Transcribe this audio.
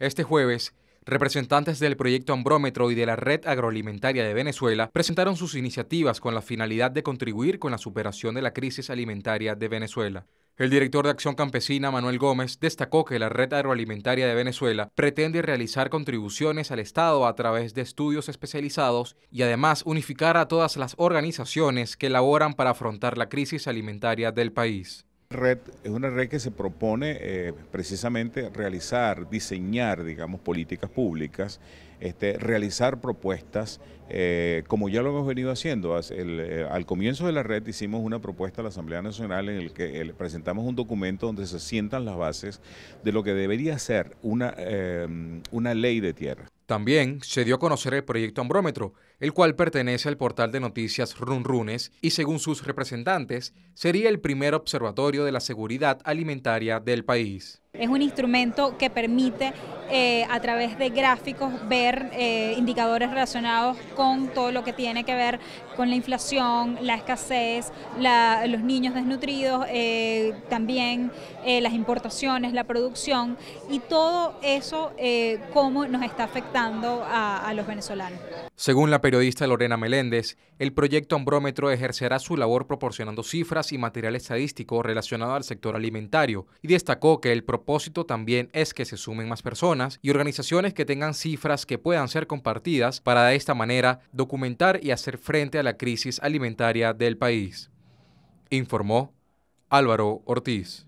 Este jueves, representantes del proyecto Ambrómetro y de la Red Agroalimentaria de Venezuela presentaron sus iniciativas con la finalidad de contribuir con la superación de la crisis alimentaria de Venezuela. El director de Acción Campesina, Manuel Gómez, destacó que la Red Agroalimentaria de Venezuela pretende realizar contribuciones al Estado a través de estudios especializados y además unificar a todas las organizaciones que laboran para afrontar la crisis alimentaria del país. Red es una red que se propone eh, precisamente realizar, diseñar, digamos, políticas públicas, este, realizar propuestas, eh, como ya lo hemos venido haciendo. Eh, al comienzo de la red hicimos una propuesta a la Asamblea Nacional en la que presentamos un documento donde se sientan las bases de lo que debería ser una, una ley de tierra. También se dio a conocer el proyecto Ambrómetro, el cual pertenece al portal de noticias Runrunes y según sus representantes sería el primer observatorio de la seguridad alimentaria del país. Es un instrumento que permite eh, a través de gráficos ver eh, indicadores relacionados con todo lo que tiene que ver con la inflación, la escasez, los niños desnutridos, eh, también las importaciones, la producción y todo eso cómo nos está afectando a, los venezolanos. Según la periodista Lorena Meléndez, el proyecto Ambrómetro ejercerá su labor proporcionando cifras y material estadístico relacionado al sector alimentario y destacó que el propósito también es que se sumen más personas y organizaciones que tengan cifras que puedan ser compartidas para de esta manera documentar y hacer frente a la crisis alimentaria del país. Informó Álvaro Ortiz.